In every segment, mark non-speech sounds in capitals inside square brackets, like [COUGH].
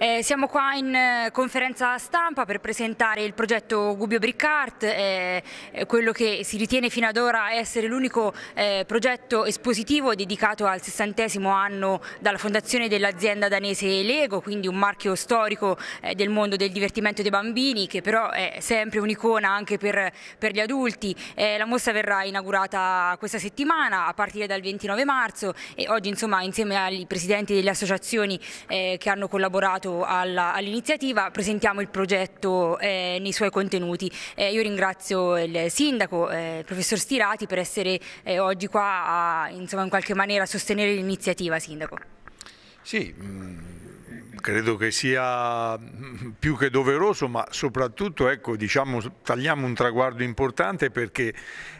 Eh, siamo qua in eh, conferenza stampa per presentare il progetto Gubbio Briccart, eh, eh, quello che si ritiene fino ad ora essere l'unico eh, progetto espositivo dedicato al sessantesimo anno dalla fondazione dell'azienda danese Lego, quindi un marchio storico eh, del mondo del divertimento dei bambini che però è sempre un'icona anche per, per, gli adulti. la mostra verrà inaugurata questa settimana a partire dal 29 marzo e oggi insomma, insieme ai presidenti delle associazioni che hanno collaborato collaborato all'iniziativa, presentiamo il progetto eh, nei suoi contenuti. Eh, io ringrazio il sindaco, eh, il professor Stirati, per essere eh, oggi qua a insomma, in qualche maniera sostenere l'iniziativa, sindaco. Sì, mh mm, credo che sia mm, più che doveroso, ma soprattutto ecco, diciamo, tagliamo un traguardo importante perché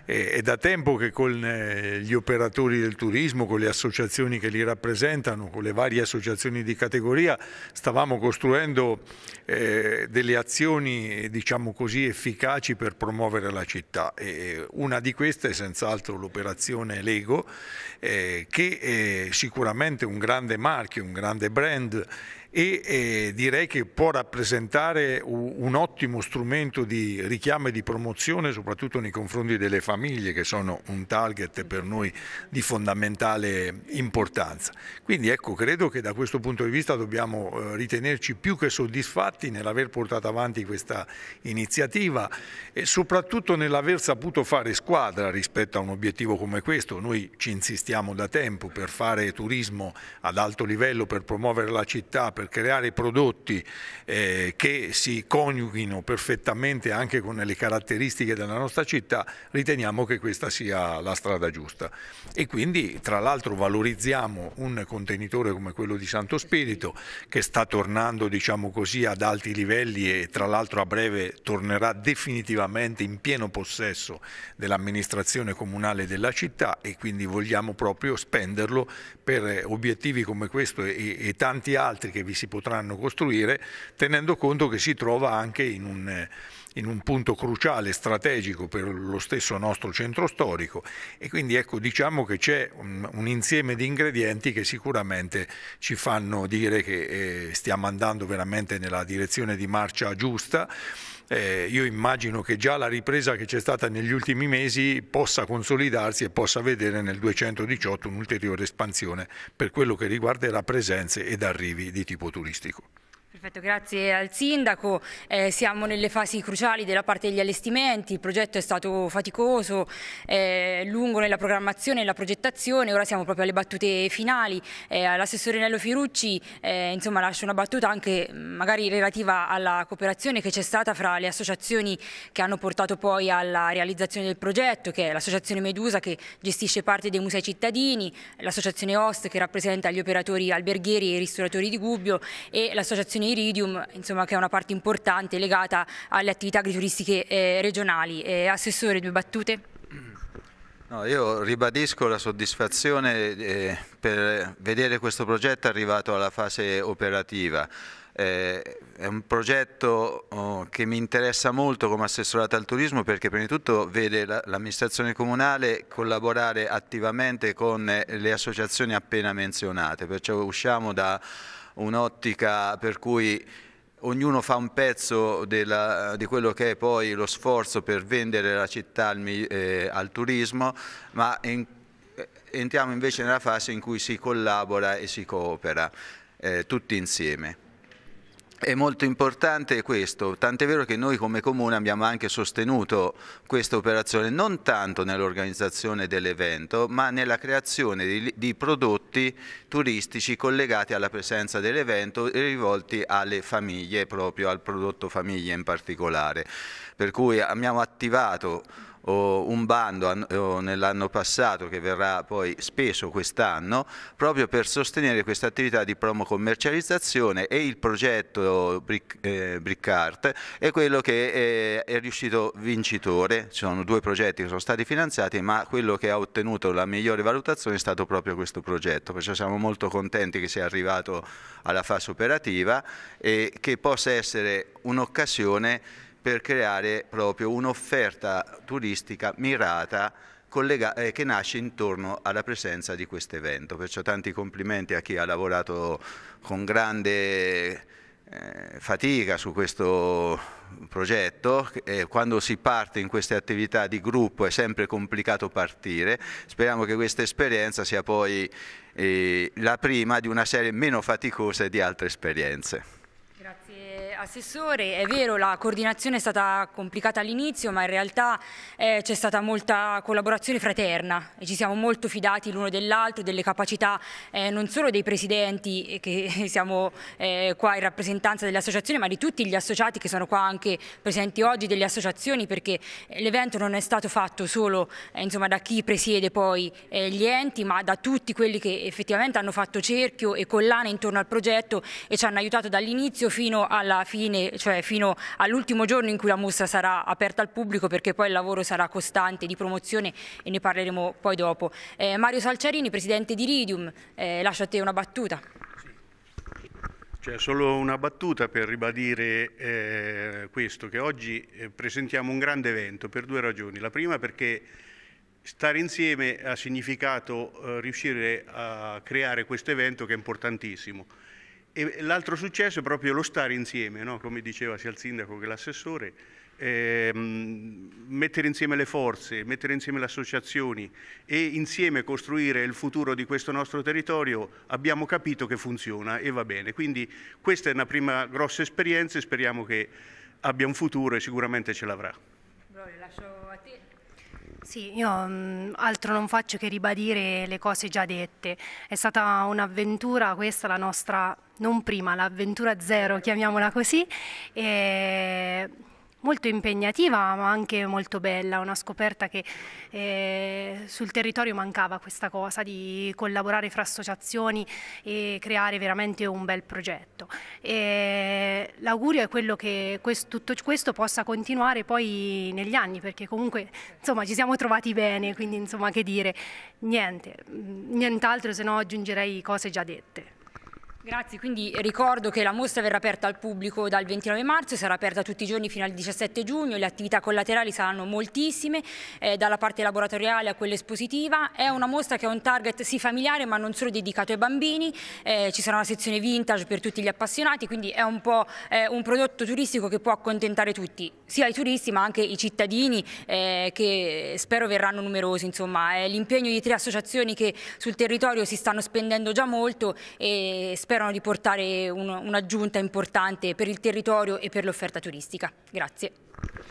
eh, è da tempo che con eh, gli operatori del turismo, con le associazioni che li rappresentano, con le varie associazioni di categoria, stavamo costruendo eh, delle azioni diciamo così, efficaci per promuovere la città. E una di queste è senz'altro l'operazione Lego, eh, che è sicuramente un grande marchio, un grande brand e eh, direi che può rappresentare un, un ottimo strumento di richiamo e di promozione soprattutto nei confronti delle famiglie che sono un target per noi di fondamentale importanza. Quindi ecco, credo che da questo punto di vista dobbiamo eh, ritenerci più che soddisfatti nell'aver portato avanti questa iniziativa e soprattutto nell'aver saputo fare squadra rispetto a un obiettivo come questo. Noi ci insistiamo da tempo per fare turismo ad alto livello, per promuovere la città, per creare prodotti eh, che si coniughino perfettamente anche con le caratteristiche della nostra città, riteniamo che questa sia la strada giusta. E quindi tra l'altro valorizziamo un contenitore come quello di Santo Spirito che sta tornando diciamo così, ad alti livelli e tra l'altro a breve tornerà definitivamente in pieno possesso dell'amministrazione comunale della città e quindi vogliamo proprio spenderlo per eh, obiettivi come questo e, e tanti altri che vi si potranno costruire, tenendo conto che si trova anche in un eh, in un punto cruciale, strategico per lo stesso nostro centro storico e quindi ecco diciamo che c'è un, un, insieme di ingredienti che sicuramente ci fanno dire che eh, stiamo andando veramente nella direzione di marcia giusta. Eh, io immagino che già la ripresa che c'è stata negli ultimi mesi possa consolidarsi e possa vedere nel 218 un'ulteriore espansione per quello che riguarderà presenze ed arrivi di tipo turistico. Perfetto, grazie al Sindaco. Eh, siamo nelle fasi cruciali della parte degli allestimenti, il progetto è stato faticoso, eh, lungo nella programmazione e nella progettazione, ora siamo proprio alle battute finali. Eh, All'assessore Nello Firucci eh, insomma, lascio una battuta anche mm, magari relativa alla cooperazione che c'è stata fra le associazioni che hanno portato poi alla realizzazione del progetto, che è l'associazione Medusa che gestisce parte dei musei cittadini, l'associazione Host che rappresenta gli operatori alberghieri e i ristoratori di Gubbio e l'associazione Iridium, insomma, che è una parte importante legata alle attività agrituristiche eh, regionali. Eh, assessore, due battute? No, io ribadisco la soddisfazione eh, per vedere questo progetto arrivato alla fase operativa. Eh, è un progetto oh, che mi interessa molto come assessorato al turismo perché prima di tutto vede l'amministrazione la, comunale collaborare attivamente con eh, le associazioni appena menzionate, perciò usciamo da un'ottica per cui ognuno fa un pezzo della, di quello che è poi lo sforzo per vendere la città al, eh, al turismo, ma in, entriamo invece nella fase in cui si collabora e si coopera eh, tutti insieme. È molto importante questo, tant'è vero che noi come Comune abbiamo anche sostenuto questa operazione non tanto nell'organizzazione dell'evento ma nella creazione di, di, prodotti turistici collegati alla presenza dell'evento e rivolti alle famiglie, proprio al prodotto famiglia in particolare. Per cui abbiamo attivato un bando nell'anno passato che verrà poi speso quest'anno proprio per sostenere questa attività di promo commercializzazione e il progetto Brick, eh, Brickart è quello che è, è riuscito vincitore, ci sono due progetti che sono stati finanziati ma quello che ha ottenuto la migliore valutazione è stato proprio questo progetto, perciò siamo molto contenti che sia arrivato alla fase operativa e che possa essere un'occasione per creare proprio un'offerta turistica mirata eh, che nasce intorno alla presenza di questo evento. Perciò tanti complimenti a chi ha lavorato con grande eh, fatica su questo progetto, eh, quando si parte in queste attività di gruppo è sempre complicato partire, speriamo che questa esperienza sia poi la prima di una serie meno faticosa di altre esperienze. Assessore, è vero la coordinazione è stata complicata all'inizio ma in realtà eh, c'è stata molta collaborazione fraterna e ci siamo molto fidati l'uno dell'altro, delle capacità eh, non solo dei presidenti eh, che [LAUGHS] siamo eh, qua in rappresentanza dell'associazione ma di tutti gli associati che sono qua anche presenti oggi delle associazioni perché eh, l'evento non è stato fatto solo eh, insomma, da chi presiede poi gli enti ma da tutti quelli che effettivamente hanno fatto cerchio e collana intorno al progetto e ci hanno aiutato dall'inizio fino alla fine, cioè fino all'ultimo giorno in cui la mostra sarà aperta al pubblico perché poi il lavoro sarà costante di promozione e ne parleremo poi dopo. Eh, Mario Salciarini, presidente di Ridium, eh, lascio a te una battuta. C'è solo una battuta per ribadire eh, questo, che oggi eh, presentiamo un grande evento per due ragioni. La prima perché stare insieme ha significato eh, riuscire a creare questo evento che è importantissimo e l'altro successo è proprio lo stare insieme, no? come diceva sia il sindaco che l'assessore, ehm, mettere insieme le forze, mettere insieme le associazioni e insieme costruire il futuro di questo nostro territorio, abbiamo capito che funziona e va bene. Quindi questa è una prima grossa esperienza e speriamo che abbia un futuro e sicuramente ce l'avrà. Sì, io altro non faccio che ribadire le cose già dette. È stata un'avventura questa la nostra non prima, l'avventura zero, chiamiamola così, e molto impegnativa ma anche molto bella, una scoperta che eh, sul territorio mancava questa cosa di collaborare fra associazioni e creare veramente un bel progetto. l'augurio è quello che questo, tutto questo possa continuare poi negli anni perché comunque insomma, ci siamo trovati bene, quindi insomma, che dire, niente, mm, nient'altro se no aggiungerei cose già dette. Grazie, quindi ricordo che la mostra verrà aperta al pubblico dal 29 marzo, sarà aperta tutti i giorni fino al 17 giugno, le attività collaterali saranno moltissime, eh, dalla parte laboratoriale a quella espositiva, è una mostra che ha un target sì familiare ma non solo dedicato ai bambini, eh, ci sarà una sezione vintage per tutti gli appassionati, quindi è un po' eh, un prodotto turistico che può accontentare tutti, sia i turisti ma anche i cittadini eh, che spero verranno numerosi, insomma è l'impegno di tre associazioni che sul territorio si stanno spendendo già molto e spero sperano di portare un'aggiunta importante per il territorio e per l'offerta turistica. Grazie.